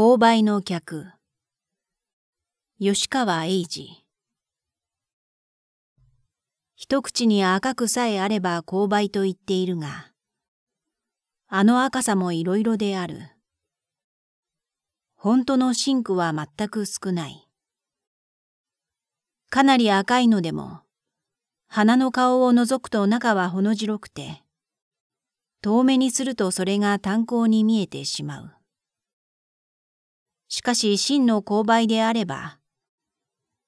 勾配の客吉川英治一口に赤くさえあれば勾配と言っているが、あの赤さもいろいろである。本当のシンクは全く少ない。かなり赤いのでも、花の顔を覗くと中はほの白くて、遠目にするとそれが炭鉱に見えてしまう。しかし真の勾配であれば、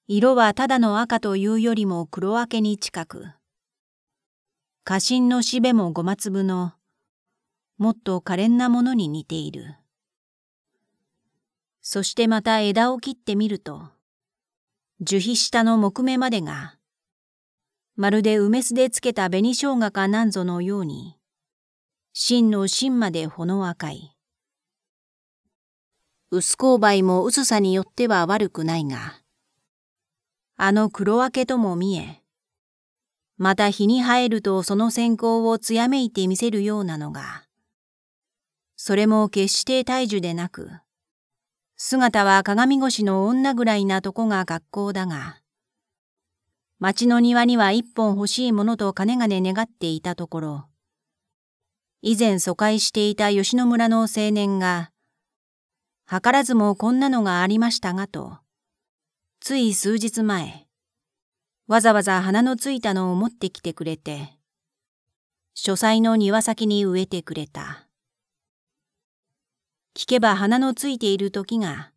色はただの赤というよりも黒明けに近く、花心のしべもごま粒の、もっと可憐なものに似ている。そしてまた枝を切ってみると、樹皮下の木目までが、まるで梅酢でつけた紅生姜かなんぞのように、真の芯までほの赤い。薄勾配も薄さによっては悪くないが、あの黒分けとも見え、また日に入るとその線香を艶めいて見せるようなのが、それも決して大樹でなく、姿は鏡越しの女ぐらいなとこが学校だが、町の庭には一本欲しいものと金々願っていたところ、以前疎開していた吉野村の青年が、図らずもこんなのがありましたがと、つい数日前、わざわざ花のついたのを持ってきてくれて、書斎の庭先に植えてくれた。聞けば花のついている時が、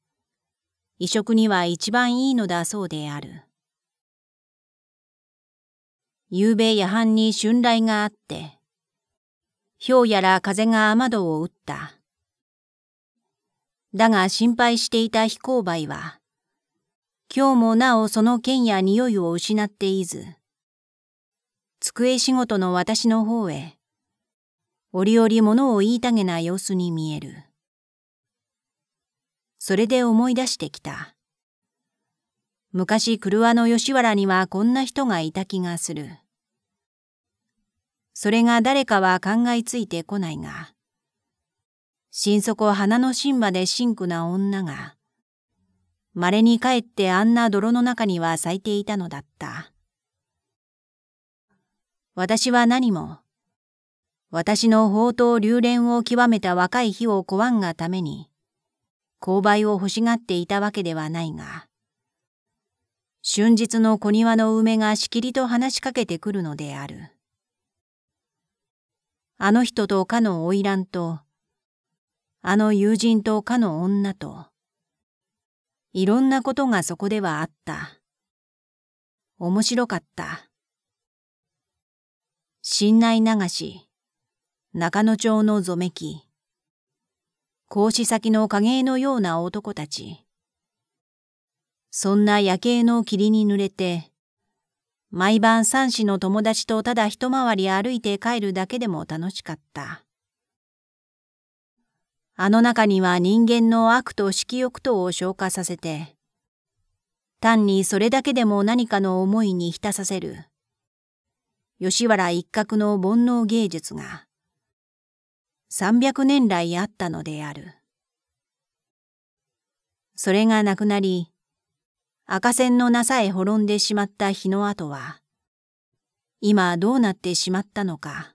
移植には一番いいのだそうである。夕べ夜半に春雷があって、ひょうやら風が雨戸を打った。だが心配していた非勾配は、今日もなおその剣や匂いを失っていず、机仕事の私の方へ、折々物を言いたげな様子に見える。それで思い出してきた。昔車の吉原にはこんな人がいた気がする。それが誰かは考えついてこないが、心底鼻の芯まで深紅な女が、稀に帰ってあんな泥の中には咲いていたのだった。私は何も、私の宝刀流連を極めた若い日を拒んがために、勾配を欲しがっていたわけではないが、春日の小庭の梅がしきりと話しかけてくるのである。あの人とかの花魁と、あの友人とかの女と、いろんなことがそこではあった。面白かった。信内流し、中野町のぞめき、講師先の影絵のような男たち。そんな夜景の霧に濡れて、毎晩三子の友達とただ一回り歩いて帰るだけでも楽しかった。あの中には人間の悪と色欲とを消化させて、単にそれだけでも何かの思いに浸させる、吉原一角の煩悩芸術が、300年来あったのである。それがなくなり、赤線の名さえ滅んでしまった日の後は、今どうなってしまったのか。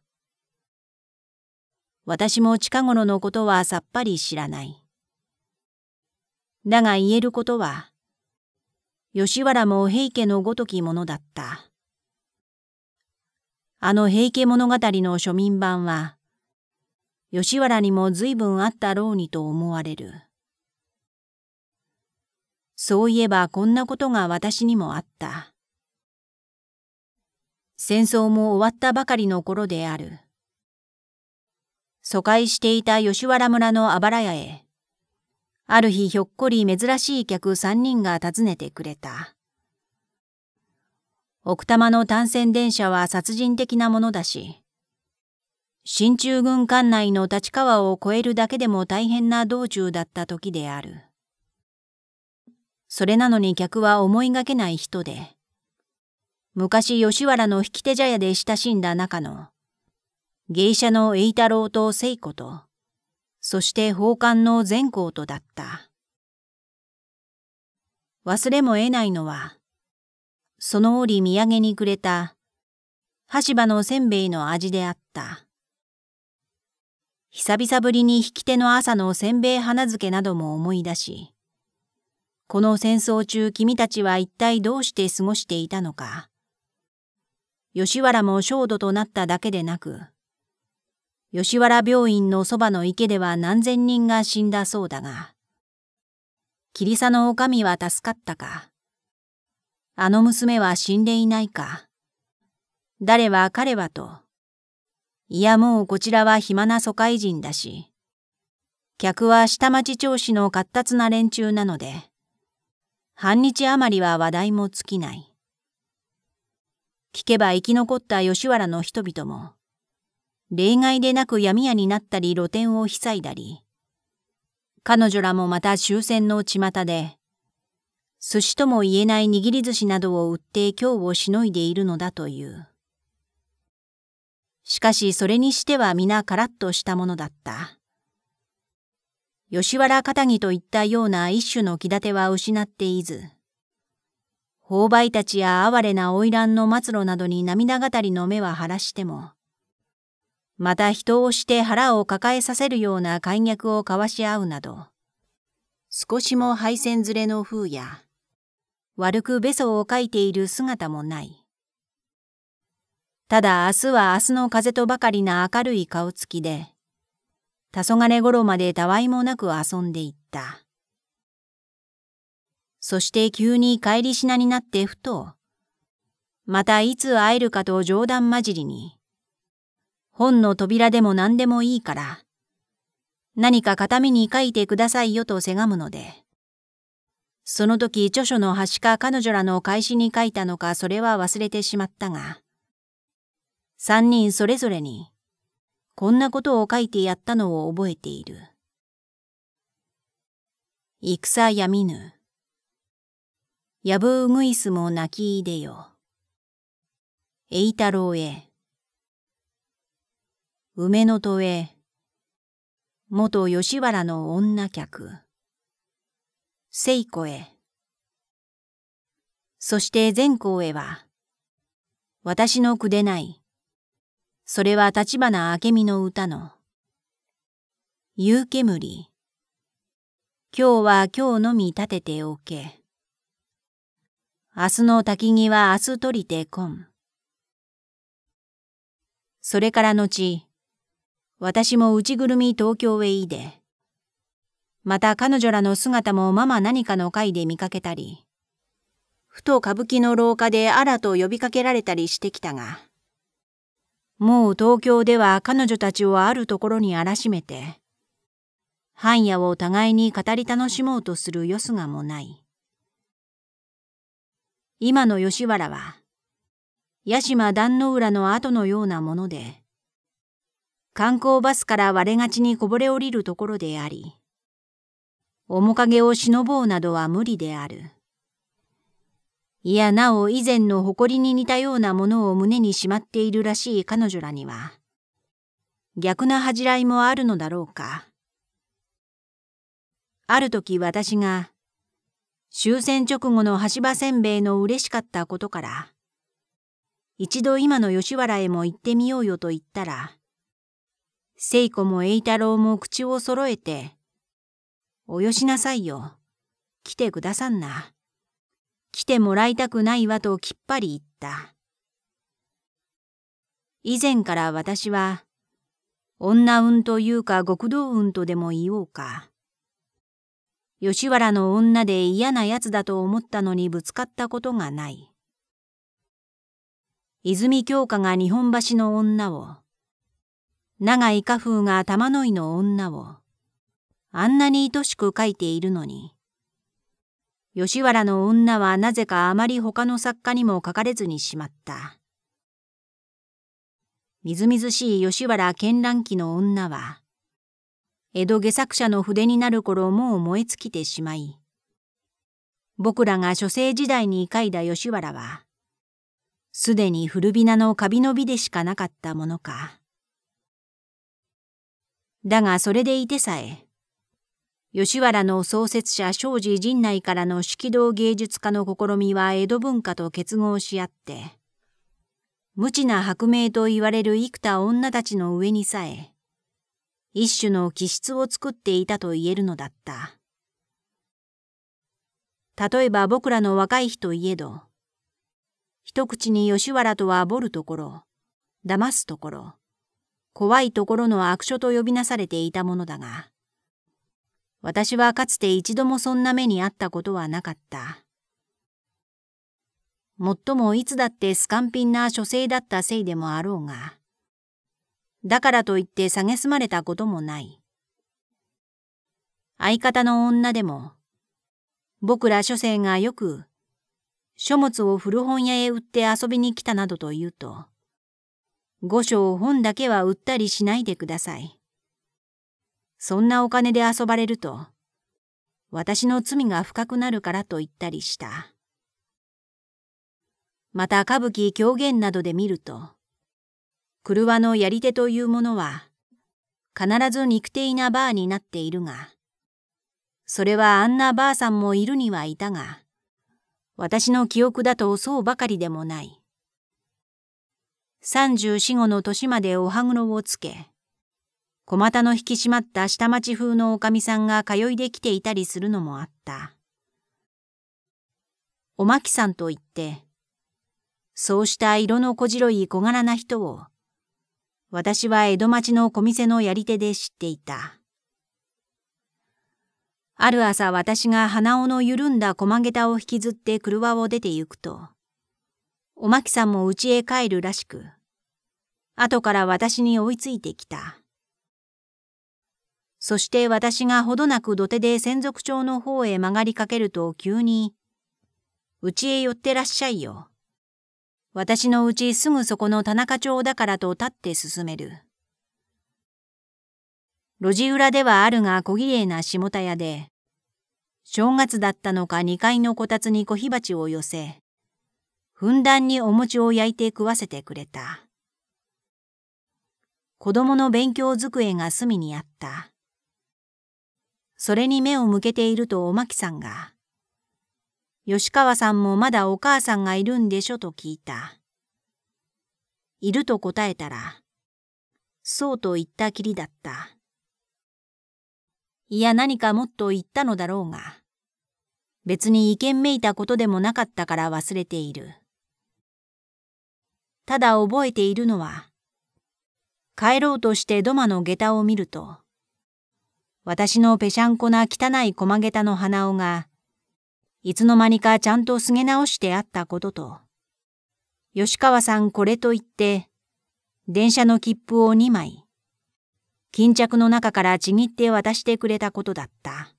私も近頃のことはさっぱり知らない。だが言えることは、吉原も平家のごときものだった。あの平家物語の庶民版は、吉原にも随分あったろうにと思われる。そういえばこんなことが私にもあった。戦争も終わったばかりの頃である。疎開していた吉原村のあばら屋へ。ある日ひょっこり珍しい客三人が訪ねてくれた。奥多摩の単線電車は殺人的なものだし、進駐軍管内の立川を越えるだけでも大変な道中だった時である。それなのに客は思いがけない人で、昔吉原の引き手茶屋で親しんだ中の、芸者の栄太郎と聖子と、そして奉還の善光とだった。忘れも得ないのは、その折土産にくれた、橋場のせんべいの味であった。久々ぶりに引き手の朝のせんべい花漬けなども思い出し、この戦争中君たちは一体どうして過ごしていたのか。吉原も焦土となっただけでなく、吉原病院のそばの池では何千人が死んだそうだが、霧リの女将は助かったか、あの娘は死んでいないか、誰は彼はと、いやもうこちらは暇な疎開人だし、客は下町調子の活達な連中なので、半日余りは話題も尽きない。聞けば生き残った吉原の人々も、例外でなく闇屋になったり露店を塞いだり、彼女らもまた終戦の巷で、寿司とも言えない握り寿司などを売って今日をしのいでいるのだという。しかしそれにしては皆カラッとしたものだった。吉原片木といったような一種の気立ては失っていず、宝媒たちや哀れな花魁の末路などに涙語りの目は晴らしても、また人をして腹を抱えさせるような簡略を交わし合うなど、少しも配線ずれの風や、悪くべそをかいている姿もない。ただ明日は明日の風とばかりな明るい顔つきで、黄昏頃までたわいもなく遊んでいった。そして急に帰り品になってふと、またいつ会えるかと冗談交じりに、本の扉でも何でもいいから、何か形見に書いてくださいよとせがむので、その時著書の端か彼女らの開始に書いたのかそれは忘れてしまったが、三人それぞれに、こんなことを書いてやったのを覚えている。戦やみぬ。やぶうぐいすも泣きよ。えよ。た太郎へ。梅の戸へ、元吉原の女客、聖子へ、そして善光へは、私のくでない、それは立花明美の歌の、夕煙、今日は今日のみ立てておけ。明日の焚き木は明日取りてこん。それから後、私もうちぐるみ東京へいで。また彼女らの姿もママ何かの会で見かけたり、ふと歌舞伎の廊下であらと呼びかけられたりしてきたが、もう東京では彼女たちをあるところに荒らしめて、半夜を互いに語り楽しもうとするよすがもない。今の吉原は、八島壇の浦の後のようなもので、観光バスから割れがちにこぼれ降りるところであり、面影を忍ぼうなどは無理である。いやなお以前の誇りに似たようなものを胸にしまっているらしい彼女らには、逆な恥じらいもあるのだろうか。ある時私が、終戦直後の橋場せんべいの嬉しかったことから、一度今の吉原へも行ってみようよと言ったら、聖子も栄太郎も口を揃えて、およしなさいよ。来てくださんな。来てもらいたくないわときっぱり言った。以前から私は、女運というか極道運とでも言おうか。吉原の女で嫌な奴だと思ったのにぶつかったことがない。泉京香が日本橋の女を、長井家風が玉の井の女を、あんなに愛しく書いているのに、吉原の女はなぜかあまり他の作家にも書かれずにしまった。みずみずしい吉原絢爛期の女は、江戸下作者の筆になる頃もう燃え尽きてしまい、僕らが書生時代に書いた吉原は、すでに古びなのカビの美でしかなかったものか。だがそれでいてさえ、吉原の創設者庄司陣内からの色道芸術家の試みは江戸文化と結合し合って、無知な薄命と言われる幾多女たちの上にさえ、一種の気質を作っていたと言えるのだった。例えば僕らの若い日といえど、一口に吉原とはボるところ、騙すところ、怖いところの悪所と呼びなされていたものだが、私はかつて一度もそんな目にあったことはなかった。もっともいつだってスカンピンな書生だったせいでもあろうが、だからといって蔑まれたこともない。相方の女でも、僕ら書生がよく、書物を古本屋へ売って遊びに来たなどと言うと、五章本だけは売ったりしないでください。そんなお金で遊ばれると、私の罪が深くなるからと言ったりした。また歌舞伎狂言などで見ると、車のやり手というものは、必ず肉体なバーになっているが、それはあんなばあさんもいるにはいたが、私の記憶だとそうばかりでもない。三十四五の年までお歯黒をつけ、小股の引き締まった下町風のおかみさんが通いできていたりするのもあった。おまきさんと言って、そうした色の小白い小柄な人を、私は江戸町の小店のやり手で知っていた。ある朝私が鼻緒の緩んだ小曲げたを引きずって車を出て行くと、おまきさんも家へ帰るらしく、後から私に追いついてきた。そして私がほどなく土手で専属町の方へ曲がりかけると急に、うちへ寄ってらっしゃいよ。私のうちすぐそこの田中町だからと立って進める。路地裏ではあるが小綺麗な下田屋で、正月だったのか2階のこたつに小火鉢を寄せ、ふんだんにお餅を焼いて食わせてくれた。子供の勉強机が隅にあった。それに目を向けているとおまきさんが、吉川さんもまだお母さんがいるんでしょと聞いた。いると答えたら、そうと言ったきりだった。いや何かもっと言ったのだろうが、別に意見めいたことでもなかったから忘れている。ただ覚えているのは、帰ろうとしてドマの下駄を見ると、私のぺしゃんこな汚い駒下駄の鼻緒が、いつの間にかちゃんとすげ直してあったことと、吉川さんこれと言って、電車の切符を2枚、巾着の中からちぎって渡してくれたことだった。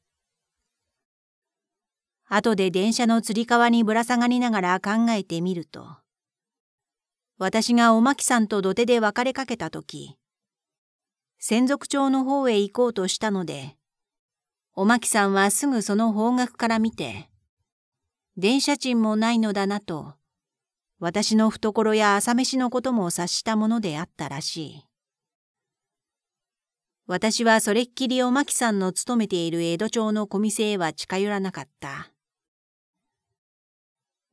後で電車のつり革にぶら下がりながら考えてみると、私がおまきさんと土手で別れかけた時、専属町の方へ行こうとしたので、おまきさんはすぐその方角から見て、電車賃もないのだなと、私の懐や朝飯のことも察したものであったらしい。私はそれっきりおまきさんの勤めている江戸町の小店へは近寄らなかった。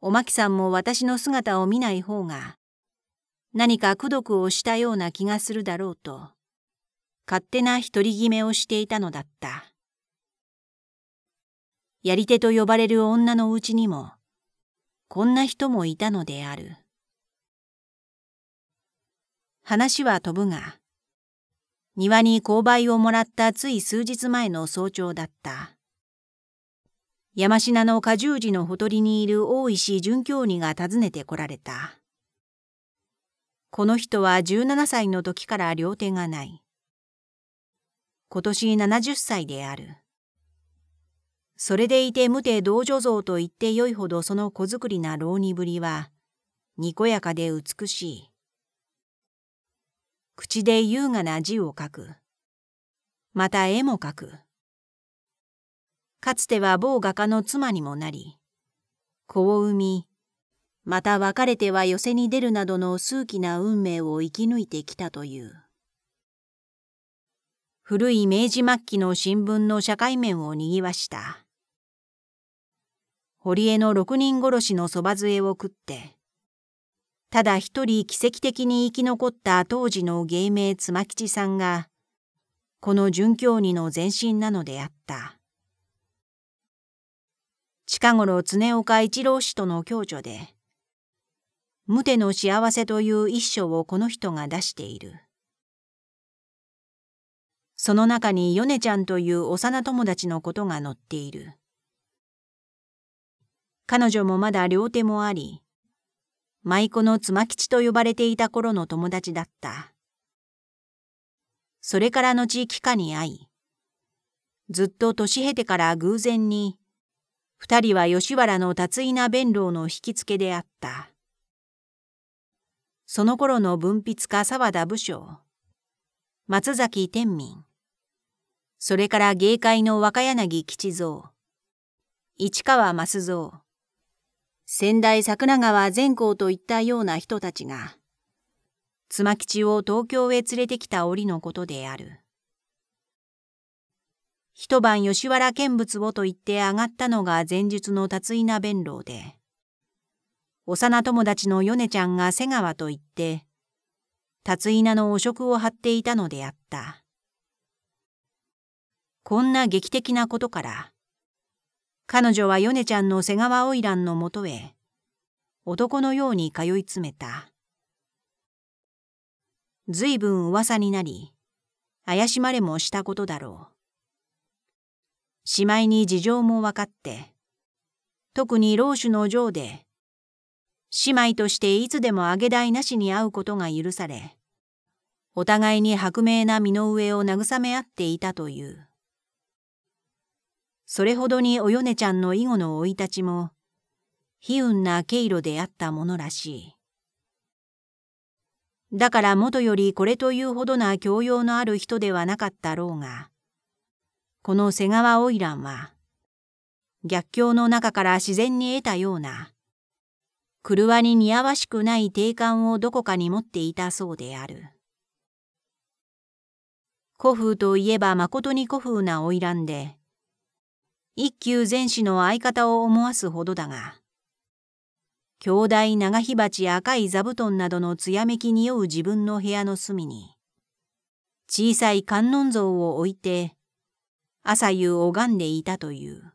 おまきさんも私の姿を見ない方が、何か孤独をしたような気がするだろうと、勝手な独り決めをしていたのだった。やり手と呼ばれる女のうちにも、こんな人もいたのである。話は飛ぶが、庭に勾配をもらったつい数日前の早朝だった。山科の果樹寺のほとりにいる大石准教二が訪ねてこられた。この人は17歳の時から両手がない。今年70歳である。それでいて無手同助像と言ってよいほどその小作りな浪人ぶりは、にこやかで美しい。口で優雅な字を書く。また絵も書く。かつては某画家の妻にもなり、子を産み、また別れては寄せに出るなどの数奇な運命を生き抜いてきたという。古い明治末期の新聞の社会面を賑わした。堀江の六人殺しのそば杖を食って、ただ一人奇跡的に生き残った当時の芸名妻吉さんが、この准教二の前身なのであった。近頃常岡一郎氏との共著で、無手の幸せという一章をこの人が出している。その中にヨネちゃんという幼友達のことが載っている。彼女もまだ両手もあり、舞妓の妻吉と呼ばれていた頃の友達だった。それから後帰化に会い、ずっと年経てから偶然に、二人は吉原の達稲な弁論の引きつけであった。その頃の文筆家沢田武将、松崎天民、それから芸会の若柳吉蔵、市川増蔵、先代桜川善光といったような人たちが、妻吉を東京へ連れてきた折のことである。一晩吉原見物をと言って上がったのが前述の達意な弁論で、幼友達のヨネちゃんが瀬川と言って、辰稲の汚職を張っていたのであった。こんな劇的なことから、彼女はヨネちゃんの瀬川花魁のもとへ、男のように通い詰めた。随分噂になり、怪しまれもしたことだろう。しまいに事情も分かって、特に老主の城で、姉妹としていつでもあげ代なしに会うことが許され、お互いに薄明な身の上を慰め合っていたという。それほどにおよねちゃんの囲碁の生い立ちも、悲運な経路であったものらしい。だから元よりこれというほどな教養のある人ではなかったろうが、この瀬川花魁は、逆境の中から自然に得たような、車に似合わしくない定感をどこかに持っていたそうである。古風といえば誠に古風な花魁で、一級前士の相方を思わすほどだが、兄弟長火鉢赤い座布団などの艶めき匂う自分の部屋の隅に、小さい観音像を置いて、朝夕拝んでいたという。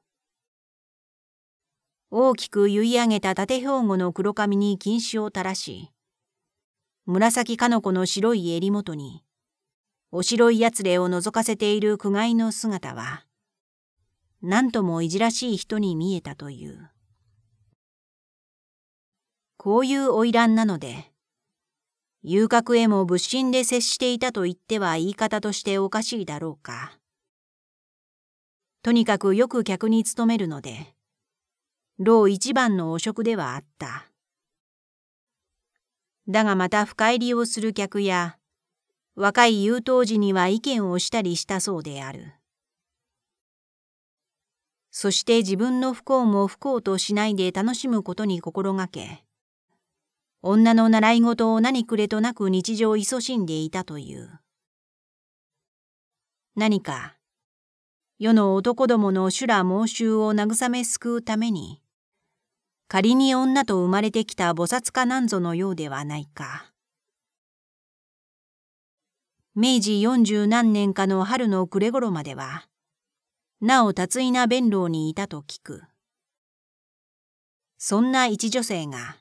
大きく結い上げた縦標語の黒髪に禁止を垂らし、紫かの子の白い襟元に、お白いやつれを覗かせている苦いの姿は、何ともいじらしい人に見えたという。こういう花魁なので、遊郭へも物心で接していたと言っては言い方としておかしいだろうか。とにかくよく客に勤めるので、老一番の汚職ではあった。だがまた深入りをする客や、若い優等時には意見をしたりしたそうである。そして自分の不幸も不幸としないで楽しむことに心がけ、女の習い事を何くれとなく日常勤しんでいたという。何か、世の男どもの修羅猛襲を慰め救うために、仮に女と生まれてきた菩薩かなんぞのようではないか。明治四十何年かの春の暮れ頃までは、なお達意な弁老にいたと聞く。そんな一女性が、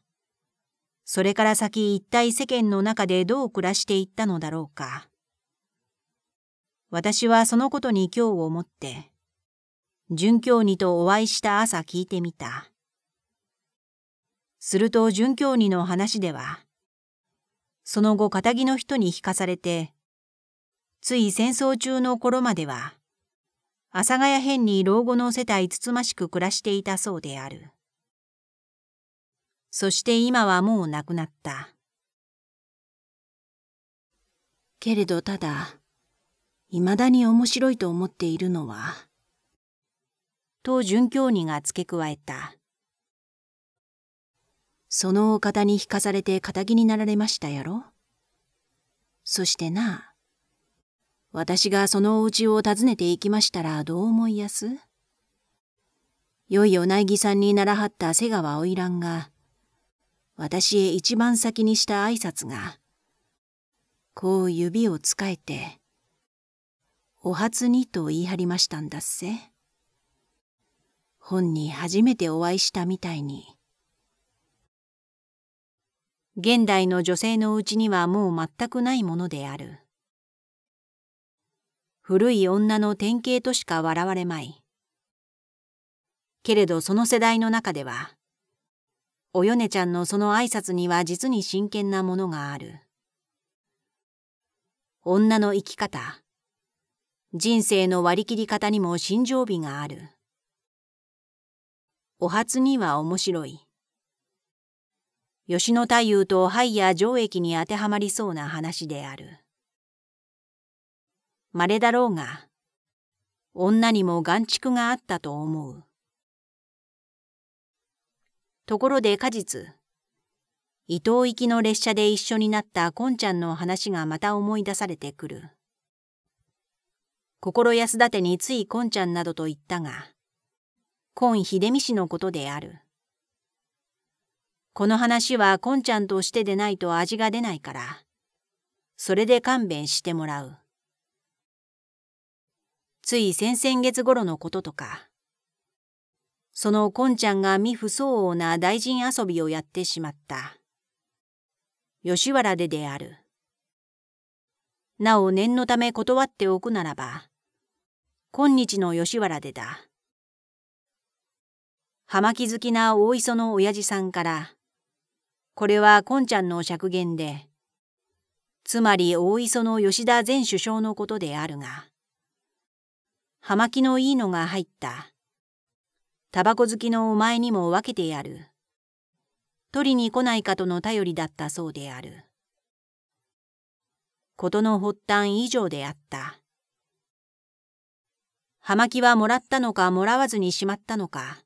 それから先一体世間の中でどう暮らしていったのだろうか。私はそのことに今日をもって、純教にとお会いした朝聞いてみた。すると准教二の話では、その後仇の人に引かされて、つい戦争中の頃までは、阿佐ヶ谷編に老後の世帯つつましく暮らしていたそうである。そして今はもう亡くなった。けれどただ、未だに面白いと思っているのは、と准教二が付け加えた。そのお方に引かされて仇になられましたやろそしてな、私がそのお家を訪ねて行きましたらどう思いやすよいお内儀さんにならはった瀬川花魁が、私へ一番先にした挨拶が、こう指を使えて、お初にと言い張りましたんだっせ。本に初めてお会いしたみたいに。現代の女性のうちにはもう全くないものである。古い女の典型としか笑われまい。けれどその世代の中では、およねちゃんのその挨拶には実に真剣なものがある。女の生き方、人生の割り切り方にも心情美がある。お初には面白い。吉野太夫とハイヤ上駅に当てはまりそうな話である。稀だろうが、女にも眼畜があったと思う。ところで果実、伊東行きの列車で一緒になったこんちゃんの話がまた思い出されてくる。心安立てについこんちゃんなどと言ったが、今秀美氏のことである。この話はこんちゃんとしてでないと味が出ないから、それで勘弁してもらう。つい先々月頃のこととか、そのこんちゃんが未不相応な大臣遊びをやってしまった。吉原でである。なお念のため断っておくならば、今日の吉原でだ。葉巻好きな大磯の親父さんから、これはこんちゃんの釈言で、つまり大磯の吉田前首相のことであるが、葉巻のいいのが入った。タバコ好きのお前にも分けてやる。取りに来ないかとの頼りだったそうである。ことの発端以上であった。葉巻はもらったのかもらわずにしまったのか、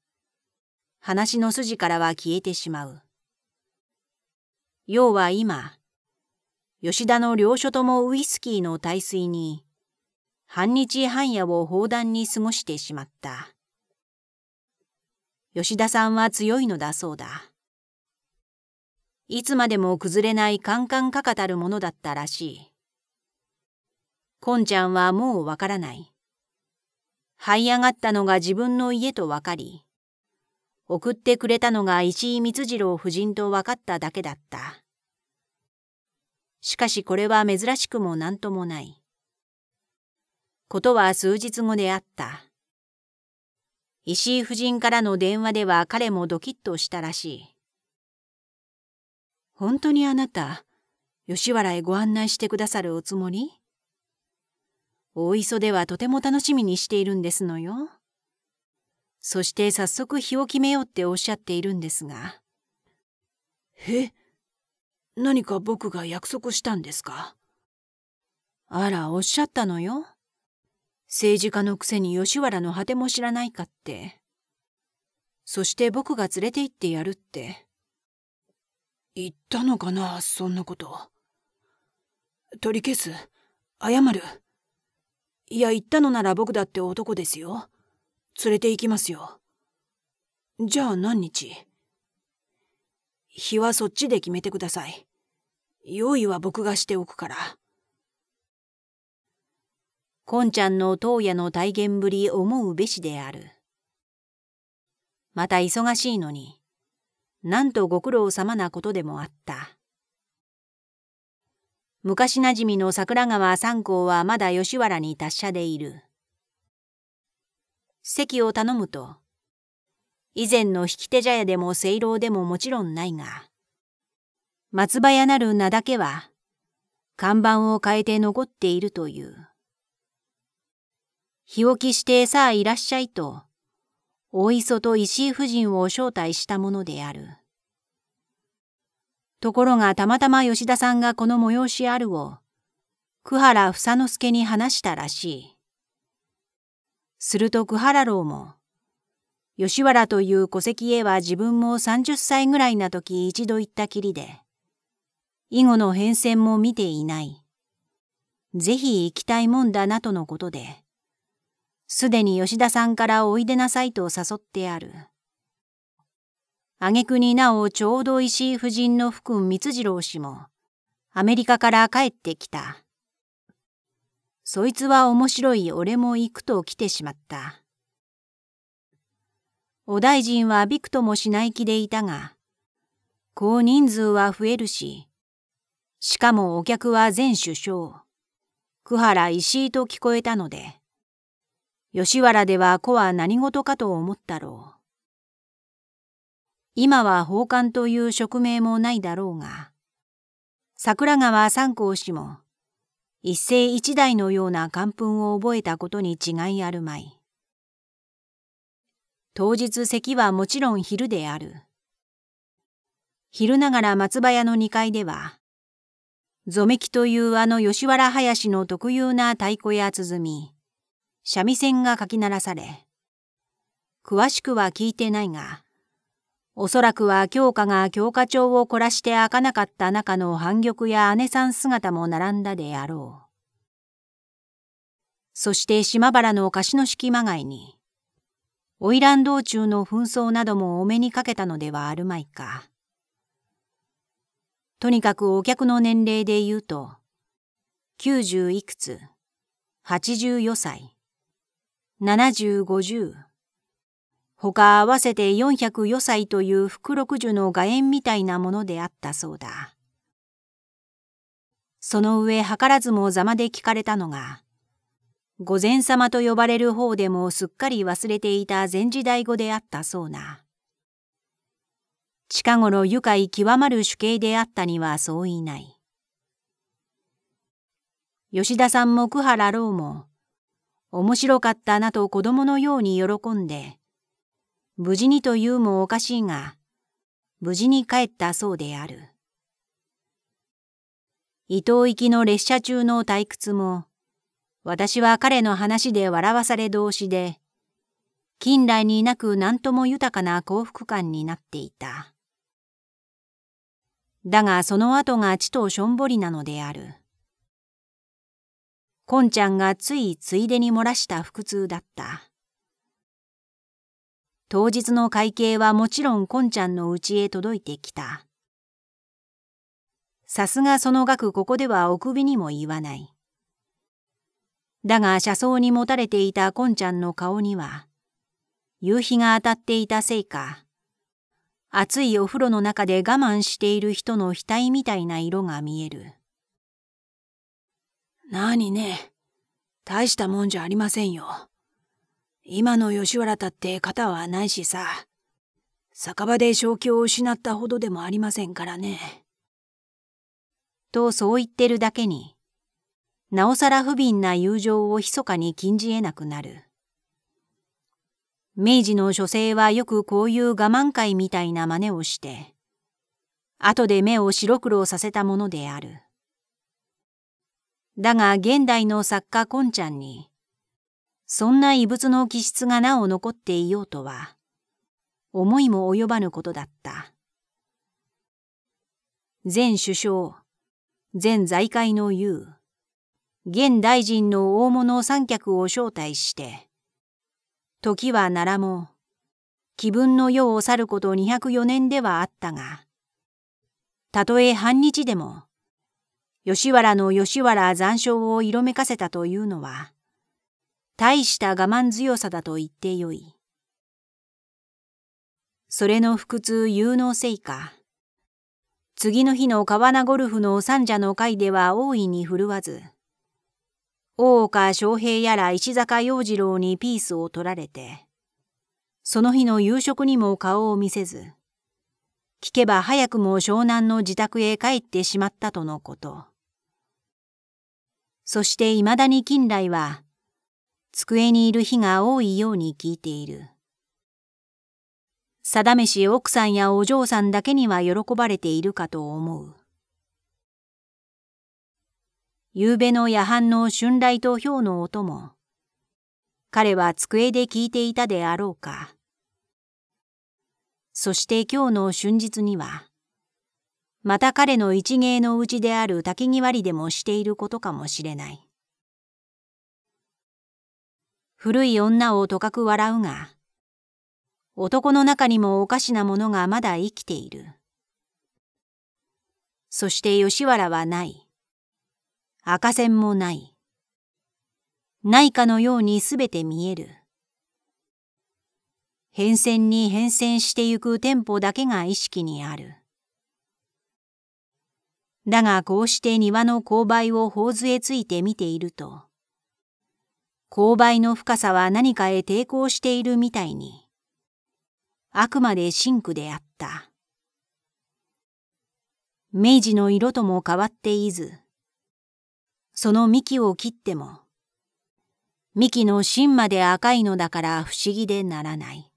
話の筋からは消えてしまう。要は今、吉田の両所ともウイスキーの耐水に、半日半夜を砲弾に過ごしてしまった。吉田さんは強いのだそうだ。いつまでも崩れないカンカンかかたるものだったらしい。こんちゃんはもうわからない。這い上がったのが自分の家とわかり、送ってくれたのが石井光次郎夫人と分かっただけだった。しかしこれは珍しくも何ともない。ことは数日後であった。石井夫人からの電話では彼もドキッとしたらしい。本当にあなた、吉原へご案内してくださるおつもり大磯ではとても楽しみにしているんですのよ。そして早速日を決めようっておっしゃっているんですが。え何か僕が約束したんですかあら、おっしゃったのよ。政治家のくせに吉原の果ても知らないかって。そして僕が連れて行ってやるって。言ったのかな、そんなこと。取り消す。謝る。いや、言ったのなら僕だって男ですよ。連れて行きますよ。じゃあ何日日はそっちで決めてください。用意は僕がしておくから。こんちゃんの当夜の体現ぶり思うべしである。また忙しいのに、なんとご苦労様なことでもあった。昔なじみの桜川三校はまだ吉原に達者でいる。席を頼むと、以前の引き手茶屋でも聖楼でももちろんないが、松葉屋なる名だけは、看板を変えて残っているという。日置きしてさあいらっしゃいと、大磯と石井夫人を招待したものである。ところがたまたま吉田さんがこの催しあるを、久原房之助に話したらしい。するとラロ郎も、吉原という戸籍へは自分も30歳ぐらいな時一度行ったきりで、以後の変遷も見ていない。ぜひ行きたいもんだなとのことで、すでに吉田さんからおいでなさいと誘ってある。挙句になおちょうど石井夫人の福光次郎氏も、アメリカから帰ってきた。そいつは面白い俺も行くと来てしまった。お大臣はびくともしない気でいたが、う人数は増えるし、しかもお客は前首相、久原石井と聞こえたので、吉原では子は何事かと思ったろう。今は奉還という職名もないだろうが、桜川三光氏も、一世一代のような寒風を覚えたことに違いあるまい。当日席はもちろん昼である。昼ながら松林の二階では、ぞめきというあの吉原林の特有な太鼓や鼓、三味線がかき鳴らされ、詳しくは聞いてないが、おそらくは京科が京科帳を凝らして開かなかった中の反玉や姉さん姿も並んだであろう。そして島原の貸の敷まがいに、花魁道中の紛争などもお目にかけたのではあるまいか。とにかくお客の年齢で言うと、九十いくつ、八十四歳、七十五十、他合わせて400余歳という福禄寿の画縁みたいなものであったそうだ。その上図らずもざまで聞かれたのが、御前様と呼ばれる方でもすっかり忘れていた前時代語であったそうな。近頃愉快極まる主刑であったにはそういない。吉田さんも久原郎も、面白かったなと子供のように喜んで、無事にというもおかしいが、無事に帰ったそうである。伊東行きの列車中の退屈も、私は彼の話で笑わされ同士で、近来になく何とも豊かな幸福感になっていた。だがその後がちとしょんぼりなのである。こんちゃんがついついでに漏らした腹痛だった。当日の会計はもちろんこんちゃんの家へ届いてきた。さすがその額ここではお首にも言わない。だが車窓に持たれていたこんちゃんの顔には、夕日が当たっていたせいか、暑いお風呂の中で我慢している人の額みたいな色が見える。なにね、大したもんじゃありませんよ。今の吉原だって肩はないしさ、酒場で正気を失ったほどでもありませんからね。とそう言ってるだけに、なおさら不憫な友情を密かに禁じ得なくなる。明治の書生はよくこういう我慢会みたいな真似をして、後で目を白黒させたものである。だが現代の作家こんちゃんに、そんな異物の気質がなお残っていようとは、思いも及ばぬことだった。前首相、前財界の優、現大臣の大物三脚を招待して、時は奈良も、気分の世を去ること204年ではあったが、たとえ半日でも、吉原の吉原残照を色めかせたというのは、大した我慢強さだと言ってよい。それの腹痛有能せいか。次の日の川名ゴルフの三者の会では大いに振るわず、大岡昌平やら石坂洋次郎にピースを取られて、その日の夕食にも顔を見せず、聞けば早くも湘南の自宅へ帰ってしまったとのこと。そして未だに近来は、机にいる日が多いように聞いている。定めし奥さんやお嬢さんだけには喜ばれているかと思う。夕べの夜半の春雷と氷の音も、彼は机で聞いていたであろうか。そして今日の春日には、また彼の一芸のうちである滝ぎわりでもしていることかもしれない。古い女をとかく笑うが、男の中にもおかしなものがまだ生きている。そして吉原はない。赤線もない。ないかのようにすべて見える。変遷に変遷してゆくテンポだけが意識にある。だがこうして庭の勾配を頬杖ついて見ていると、勾配の深さは何かへ抵抗しているみたいに、あくまで真紅であった。明治の色とも変わっていず、その幹を切っても、幹の芯まで赤いのだから不思議でならない。